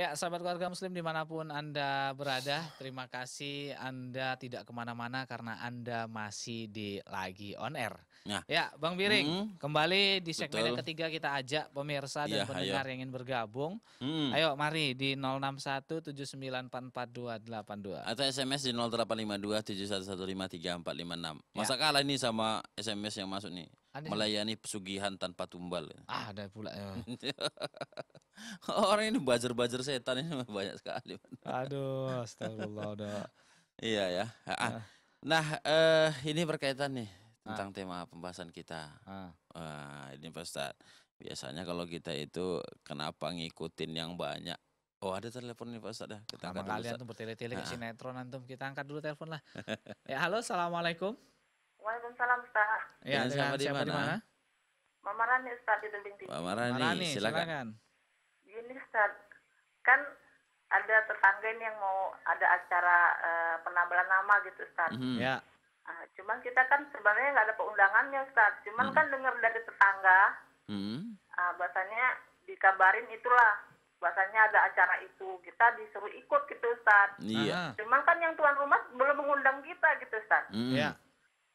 Ya, sahabat keluarga muslim dimanapun Anda berada, terima kasih Anda tidak kemana-mana karena Anda masih di lagi on air. Nah. Ya, Bang Biring, -hmm. kembali di segmen Betul. yang ketiga kita ajak pemirsa dan ya, pendengar ayo. yang ingin bergabung. Hmm. Ayo, mari di 0617944282. Atau SMS di 085271153456. Masa ya. kalah ini sama SMS yang masuk nih? Ada melayani pesugihan tanpa tumbal. Ah, ada pula ya. Orang ini bajer-bajer setan ini banyak sekali. Aduh, astagfirullah Iya ya. Ah, ah. Ah. Nah, eh, ini berkaitan nih tentang tema pembahasan kita. Ah. Uh, ini Ustaz. Biasanya kalau kita itu kenapa ngikutin yang banyak? Oh ada telepon nih Pak Ustadz ya? Kita angkat dulu, kalian tuh bertele-tele ke sinetron antum. Kita angkat dulu telepon lah. ya halo, Assalamualaikum. Waalaikumsalam Ustaz. Ya, dengan, siapa, siapa di mana? Mama Rani Ustaz di Binti. Mama Rani, Rani silakan. silakan. Gini Ustaz, kan ada tetangga ini yang mau ada acara uh, penambalan nama gitu Ustaz. Mm -hmm. Ya. Uh, cuman kita kan sebenarnya nggak ada undangannya Ustaz. Cuman mm. kan dengar dari tetangga, mm. uh, bahasanya dikabarin itulah bahasanya ada acara itu kita disuruh ikut gitu Ustaz. Iya. Ah. Cuman kan yang tuan rumah belum mengundang kita gitu Ustaz. Iya. Mm. Yeah.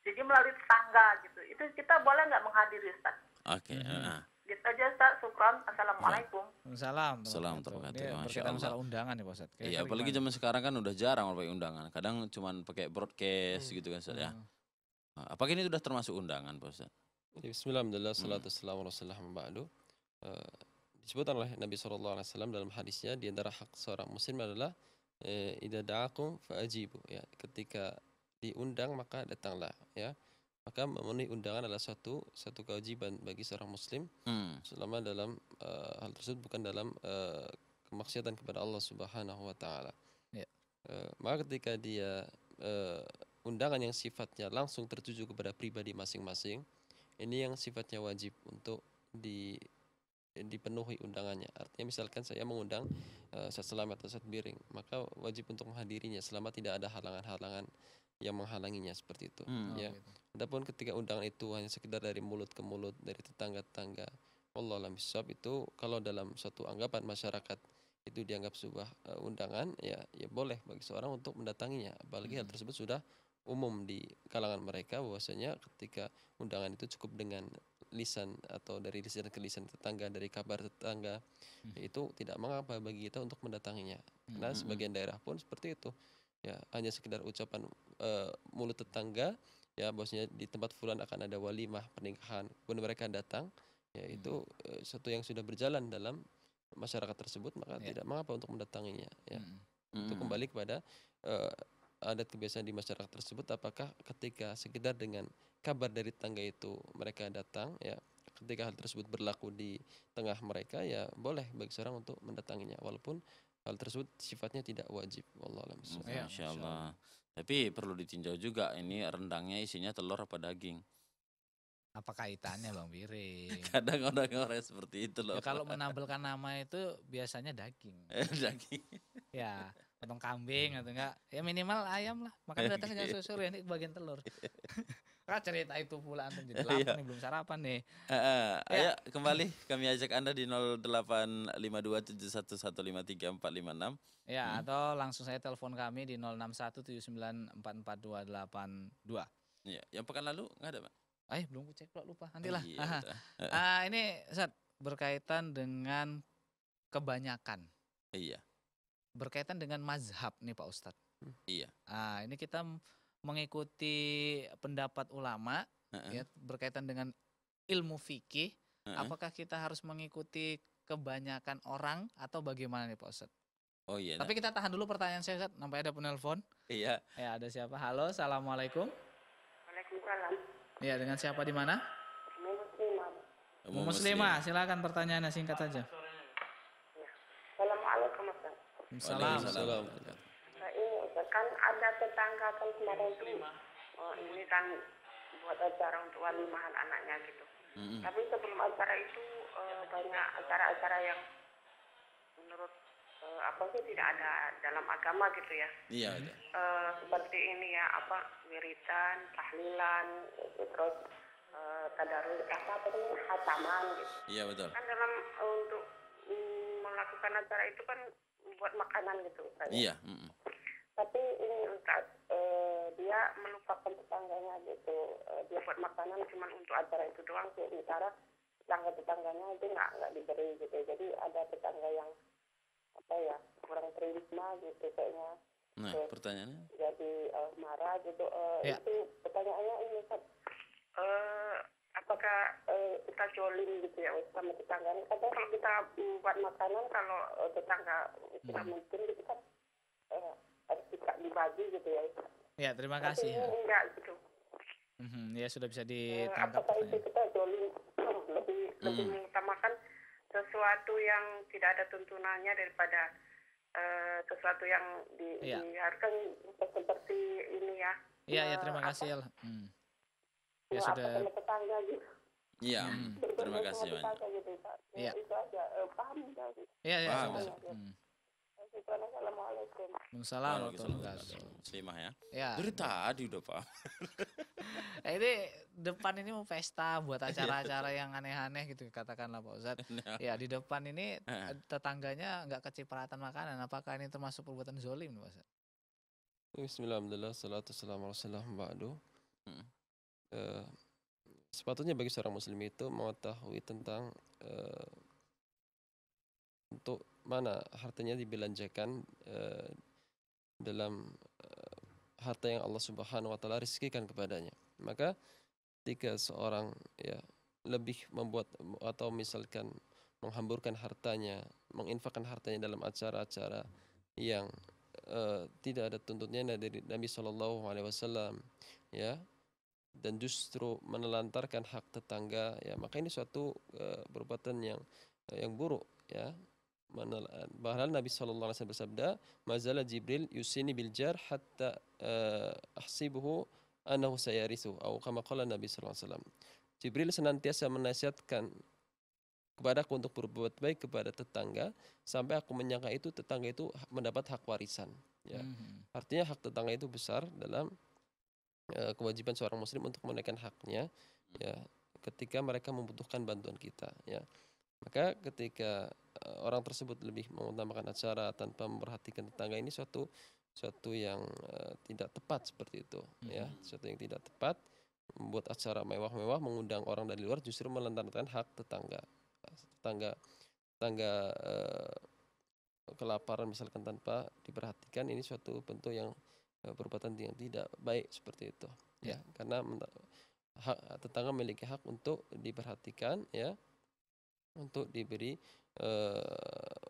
Jadi melalui tetangga gitu. Itu kita boleh nggak menghadiri Ustaz? Oke. Okay. Mm -hmm. Gitu aja Ustaz. Assalamualaikum. Assalamualaikum. Salam. Salam terima kasih. masalah undangan ya Ustaz. Iya, apalagi zaman sekarang kan udah jarang pakai undangan. Kadang cuma pakai broadcast hmm. gitu kan Ustaz ya. Hmm. Ah, apakah ini sudah termasuk undangan Pak Ustaz? Ya, Bismillahirrahmanirrahim. Salatu wassalamu ala uh, disebutkan oleh Nabi saw dalam hadisnya di antara hak seorang muslim adalah eh, Ida da'akum fa'ajibu ya ketika diundang maka datanglah ya maka memenuhi undangan adalah satu satu kewajiban bagi seorang muslim hmm. selama dalam uh, hal tersebut bukan dalam uh, kemaksiatan kepada Allah Subhanahu wa taala. Yeah. Ya. Uh, maka ketika dia uh, undangan yang sifatnya langsung tertuju kepada pribadi masing-masing, ini yang sifatnya wajib untuk di dipenuhi undangannya. Artinya misalkan saya mengundang uh, saat Selamat atau saat Biring, maka wajib untuk menghadirinya selama tidak ada halangan-halangan yang menghalanginya seperti itu. Hmm, ya. Gitu. Adapun ketika undangan itu hanya sekedar dari mulut ke mulut, dari tetangga tetangga, Allah alam itu kalau dalam suatu anggapan masyarakat itu dianggap sebuah uh, undangan, ya ya boleh bagi seorang untuk mendatanginya. Apalagi hmm. hal tersebut sudah umum di kalangan mereka bahwasanya ketika undangan itu cukup dengan lisan atau dari lisan ke lisan tetangga dari kabar tetangga hmm. itu tidak mengapa bagi kita untuk mendatanginya karena hmm. hmm, hmm. sebagian daerah pun seperti itu ya hanya sekedar ucapan uh, mulut tetangga ya bosnya di tempat fulan akan ada walimah pernikahan pun mereka datang ya itu hmm. Eh, satu yang sudah berjalan dalam masyarakat tersebut maka ya. tidak mengapa untuk mendatanginya ya hmm. itu hmm. kembali kepada uh, adat kebiasaan di masyarakat tersebut apakah ketika sekedar dengan kabar dari tangga itu mereka datang ya ketika hal tersebut berlaku di tengah mereka ya boleh bagi seorang untuk mendatanginya walaupun hal tersebut sifatnya tidak wajib wallahualam ya, insya Allah tapi perlu ditinjau juga ini rendangnya isinya telur apa daging apa kaitannya Bang Biri? Kadang orang-orang seperti itu loh. Ya, kalau menampilkan nama itu biasanya daging. Eh, daging. Ya, potong kambing atau enggak. Ya minimal ayam lah. Makanya datang jam sore ini bagian telur. Karena cerita itu pula antum jadi lapar iya. nih belum sarapan nih. Uh, uh, ya. Ayo kembali kami ajak Anda di 085271153456. Ya, hmm. atau langsung saya telepon kami di 0617944282. Iya, yang pekan lalu nggak ada, Pak. Eh, belum ku cek, lupa. Oh, Nantilah. Iya, uh, ini saat berkaitan dengan kebanyakan. Iya. Berkaitan dengan mazhab nih Pak Ustadz. Iya. Uh, ini kita mengikuti pendapat ulama uh-uh. ya berkaitan dengan ilmu fikih, uh-uh. apakah kita harus mengikuti kebanyakan orang atau bagaimana nih Pak Ustadz? Oh iya. Tapi nah. kita tahan dulu pertanyaan saya Ustadz, sampai ada penelpon. Iya. Ya, ada siapa? Halo, Assalamualaikum. Waalaikumsalam. Iya, dengan siapa di mana? Muslimah. Muslimah, silakan pertanyaannya singkat saja. Ya. Assalamualaikum Ustaz. Waalaikumsalam. Waalaikumsalam tetangga kan kemarin itu oh, ini kan buat acara untuk walimahan anaknya gitu. Mm -hmm. Tapi sebelum acara itu uh, banyak acara-acara yang menurut uh, apa sih tidak ada dalam agama gitu ya. Iya ada. Uh, seperti ini ya apa wiritan, tahlilan, terus uh, tadarus apa apa hataman gitu. Iya betul. Kan dalam untuk um, melakukan acara itu kan buat makanan gitu. Kan, iya. Mm hmm tapi ini angkat eh, dia melupakan tetangganya gitu eh, dia buat makanan cuma untuk acara itu doang sih sementara tetangga tetangganya itu nggak nggak diberi gitu jadi ada tetangga yang apa ya kurang terima gitu kayaknya nah Terus, pertanyaannya jadi eh, marah gitu eh, ya. itu pertanyaannya ini kan eh, apakah eh, kita jolim gitu ya sama tetangga kadang kalau kita buat makanan kalau eh, tetangga hmm. kita hmm. mungkin gitu kan eh, dibagi gitu ya ya terima kasih ya. enggak gitu mm-hmm, ya sudah bisa eh, ditangkap apa itu kita joli hmm, lebih mm. lebih mengutamakan sesuatu yang tidak ada tuntunannya daripada uh, sesuatu yang di, ya. diharuskan seperti ini ya iya ya, ya eh, terima kasih ya hmm. ya iya, sudah tetangga gitu Iya, hmm. terima kasih banyak. Iya, gitu, ya, ya, ya, ya, ya. Assalamualaikum. Assalamualaikum. Selimah ya. ya. Dari tadi udah pak. nah, ini depan ini mau pesta buat acara-acara iya. yang aneh-aneh gitu katakanlah Pak Ustad. Ya iya, di depan ini eh, tetangganya nggak kecipratan makanan. Apakah ini termasuk perbuatan zolim Pak Ustad? Bismillahirrahmanirrahim. Salatu salamu alaihi hmm. uh, sepatutnya bagi seorang muslim itu mengetahui tentang uh, untuk mana hartanya dibelanjakan uh, dalam uh, harta yang Allah Subhanahu wa taala rezekikan kepadanya. Maka ketika seorang ya lebih membuat atau misalkan menghamburkan hartanya, menginfakkan hartanya dalam acara-acara yang uh, tidak ada tuntutnya dari Nabi Shallallahu Alaihi Wasallam, ya, dan justru menelantarkan hak tetangga, ya, maka ini suatu uh, perbuatan yang uh, yang buruk, ya, Mana bahkan Nabi Shallallahu alaihi wasallam bersabda, "Mazala Jibril yusini bil jar hatta uh, ahsibuhu anahu sayarisu." Atau kama Nabi Shallallahu alaihi wasallam. Jibril senantiasa menasihatkan kepadaku untuk berbuat baik kepada tetangga sampai aku menyangka itu tetangga itu mendapat hak warisan ya mm-hmm. artinya hak tetangga itu besar dalam uh, kewajiban seorang muslim untuk menaikkan haknya hmm. ya ketika mereka membutuhkan bantuan kita ya maka ketika eh, orang tersebut lebih mengutamakan acara tanpa memperhatikan tetangga ini suatu suatu yang uh, tidak tepat seperti itu -hmm. ya, suatu yang tidak tepat membuat acara mewah-mewah mengundang orang dari luar justru melentarkan hak tetangga. Tetangga tetangga uh, kelaparan misalkan tanpa diperhatikan ini suatu bentuk yang uh, perbuatan yang tidak baik seperti itu ya, ya. karena hak tetangga memiliki hak untuk diperhatikan ya untuk diberi eh,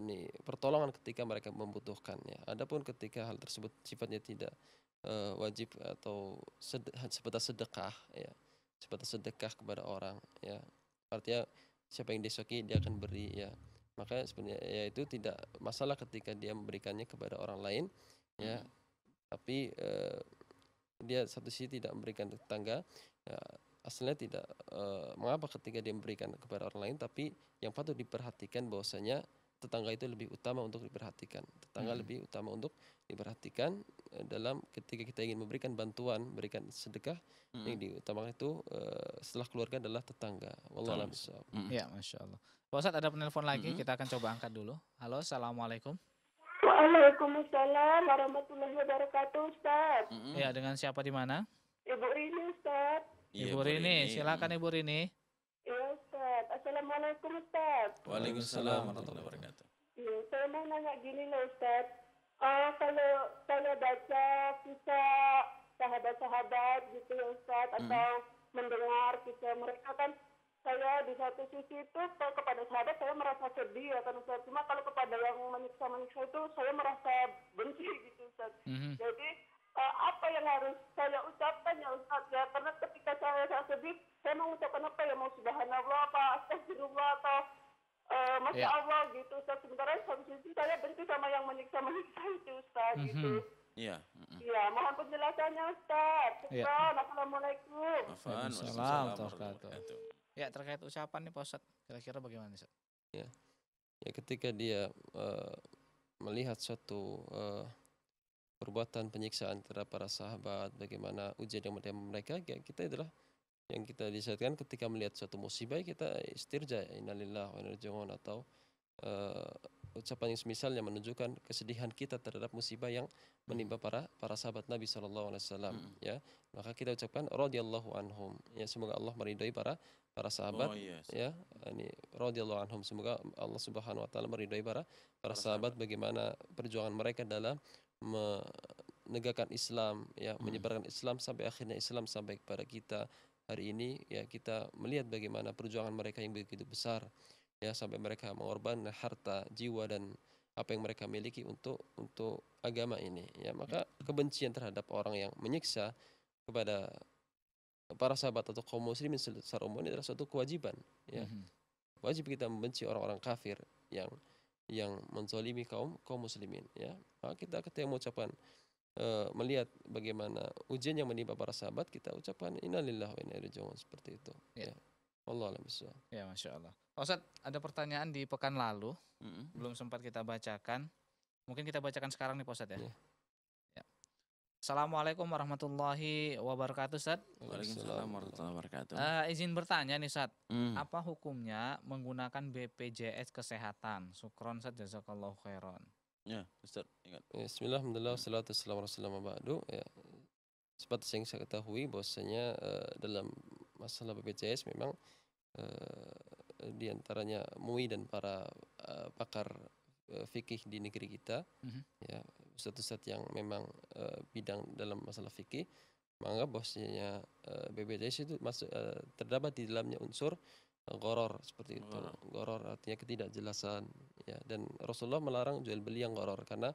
ini pertolongan ketika mereka membutuhkannya. Adapun ketika hal tersebut sifatnya tidak uh, wajib atau sed sebatas sedekah ya, sebatas sedekah kepada orang ya. Artinya siapa yang disoki dia akan beri ya. Maka sebenarnya ya itu tidak masalah ketika dia memberikannya kepada orang lain ya. -hmm. Tapi uh, dia satu sisi tidak memberikan tetangga ya, aslinya tidak uh, mengapa ketika dia memberikan kepada orang lain, tapi yang patut diperhatikan bahwasanya tetangga itu lebih utama untuk diperhatikan. Tetangga hmm. lebih utama untuk diperhatikan eh, dalam ketika kita ingin memberikan bantuan, berikan sedekah hmm. yang diutamakan itu uh, setelah keluarga adalah tetangga. Allah hmm. Ya, masya Allah. Pak ada penelpon lagi, hmm. kita akan coba angkat dulu. Halo, assalamualaikum. Waalaikumsalam warahmatullahi wabarakatuh, Ustaz. Mm -hmm. Ya, dengan siapa di mana? Ibu Rini, Ustaz. Iya, Ibu Rini, Rini. silakan Ibu Rini. Iya Ustaz, Assalamualaikum Ustaz. Waalaikumsalam warahmatullahi wabarakatuh. Iya, saya mau nanya gini loh Ustaz. Oh, kalau saya baca kisah sahabat-sahabat gitu ya Ustaz, hmm. atau mendengar kisah mereka kan saya di satu sisi itu kalau kepada sahabat saya merasa sedih ya kan Ustaz. Cuma kalau kepada yang menyiksa-menyiksa itu saya merasa benci gitu Ustaz. -hmm. Jadi uh, apa yang harus saya ucapkan ya Ustaz ya karena ketika saya, saya sedih saya mengucapkan apa ya mau subhanallah apa astagfirullah atau uh, eh, masya yeah. Allah gitu Ustaz sementara satu sisi saya benci sama yang menyiksa menyiksa itu Ustaz mm-hmm. gitu Iya. Mhm. Iya, mohon penjelasannya Ustaz. Ya. Ustaz, Assalamualaikum. Waalaikumsalam. Ya, terkait ucapan nih Ustaz, kira-kira bagaimana Ustaz? Ya. ya, ketika dia uh, melihat suatu uh, perbuatan penyiksaan terhadap para sahabat, bagaimana ujian yang mereka, kita adalah yang kita disyaratkan ketika melihat suatu musibah kita istirja innalillah wa inna atau uh, ucapan yang semisalnya menunjukkan kesedihan kita terhadap musibah yang hmm. menimpa para para sahabat Nabi Shallallahu Alaihi Wasallam hmm. ya maka kita ucapkan radhiyallahu anhum ya semoga Allah meridhoi para para sahabat oh, yes. ya ini radhiyallahu anhum semoga Allah Subhanahu Wa Taala meridhoi para para sahabat bagaimana perjuangan mereka dalam menegakkan Islam ya hmm. menyebarkan Islam sampai akhirnya Islam sampai kepada kita hari ini ya kita melihat bagaimana perjuangan mereka yang begitu besar ya sampai mereka mengorbankan harta jiwa dan apa yang mereka miliki untuk untuk agama ini ya maka hmm. kebencian terhadap orang yang menyiksa kepada para sahabat atau kaum muslimin secara umum ini adalah suatu kewajiban ya hmm. wajib kita membenci orang-orang kafir yang yang menzolimi kaum kaum muslimin ya kita ketika mengucapkan e, melihat bagaimana ujian yang menimpa para sahabat kita ucapkan innalillahi wa inna ilaihi raji'un seperti itu ya, ya. Allah alam Ya masya Allah. Ustaz ada pertanyaan di pekan lalu mm -hmm. belum sempat kita bacakan. Mungkin kita bacakan sekarang nih Ustaz ya. ya. Assalamualaikum warahmatullahi wabarakatuh, Ustaz. Waalaikumsalam warahmatullahi wabarakatuh. Uh, izin bertanya nih, Ustaz. Hmm. Apa hukumnya menggunakan BPJS Kesehatan? Sukron, Ustaz. Jazakallahu khairan. Ya, Ustaz. Ingat. Bismillah, alhamdulillah, wassalatu Ya. Seperti yang saya ketahui bahwasanya uh, dalam masalah BPJS memang uh, antaranya MUI dan para uh, pakar fikih di negeri kita mm-hmm. ya ustadz-ustadz yang memang uh, bidang dalam masalah fikih menganggap bahwasanya uh, eh, BPJS itu masuk uh, terdapat di dalamnya unsur goror seperti itu goror artinya ketidakjelasan ya dan Rasulullah melarang jual beli yang goror karena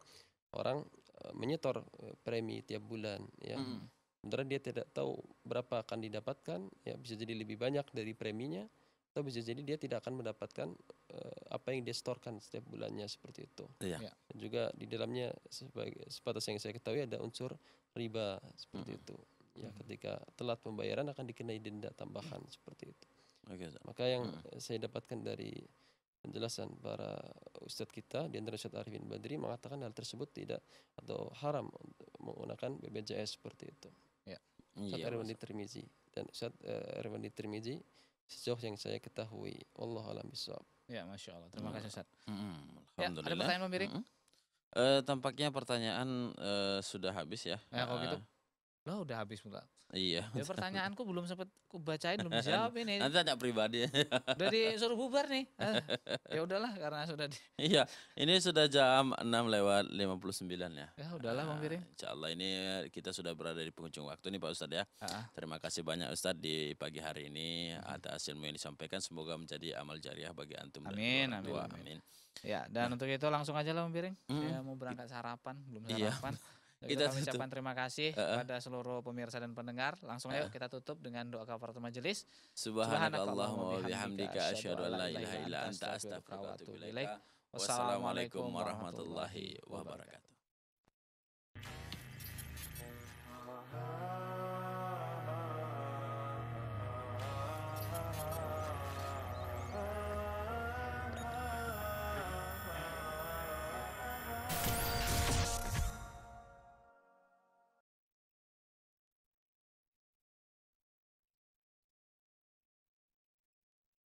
orang uh, menyetor uh, premi tiap bulan ya mm. sementara dia tidak tahu berapa akan didapatkan ya bisa jadi lebih banyak dari preminya atau bisa jadi dia tidak akan mendapatkan Eh, apa yang distorkan setiap bulannya seperti itu. Iya. iya. Dan juga di dalamnya sebagai sepatas yang saya ketahui ada unsur riba seperti hmm. itu. Ya, hmm. ketika telat pembayaran akan dikenai denda tambahan hmm. seperti itu. Okay, Maka yang hmm. Eh, saya dapatkan dari penjelasan para ustadz kita di antara Ustadz Arifin Badri mengatakan hal tersebut tidak atau haram menggunakan bbjs seperti itu. Ya. Ustadz iya, Arifin dan Ustadz uh, eh, Arifin Tirmizi sejauh yang saya ketahui Allah alam bisawab Ya, masya Allah. Terima hmm. kasih Ustaz. Hmm. hmm. Ya, ada pertanyaan miring? Hmm. Uh, tampaknya pertanyaan uh, sudah habis ya. Ya, kalau eh, gitu. Lo udah habis pula. Iya. Ya, pertanyaanku belum sempat ku bacain belum dijawab ini. Nanti tanya pribadi. Dari suruh bubar nih. Ah, ya udahlah karena sudah di... Iya, ini sudah jam 6 lewat 59 ya. Ya udahlah Bang ah, Piring. Insyaallah ini kita sudah berada di penghujung waktu nih Pak Ustad ya. Uh ah. -huh. Terima kasih banyak Ustad di pagi hari ini hmm. atas ilmu yang disampaikan semoga menjadi amal jariah bagi antum amin, dan Amin. amin. amin. Ya, dan nah. untuk itu langsung aja lah Bang Piring. Hmm. Saya mau berangkat sarapan, belum iya. sarapan. Iya. Ya, kita ucapkan terima kasih uh -uh. kepada seluruh pemirsa dan pendengar. Langsung uh -uh. ayo kita tutup dengan doa kafaratul majelis. Subhanakallahumma wa bihamdika asyhadu an la ilaha illa anta astaghfiruka wa atubu ilaik. Wassalamualaikum warahmatullahi wabarakatuh.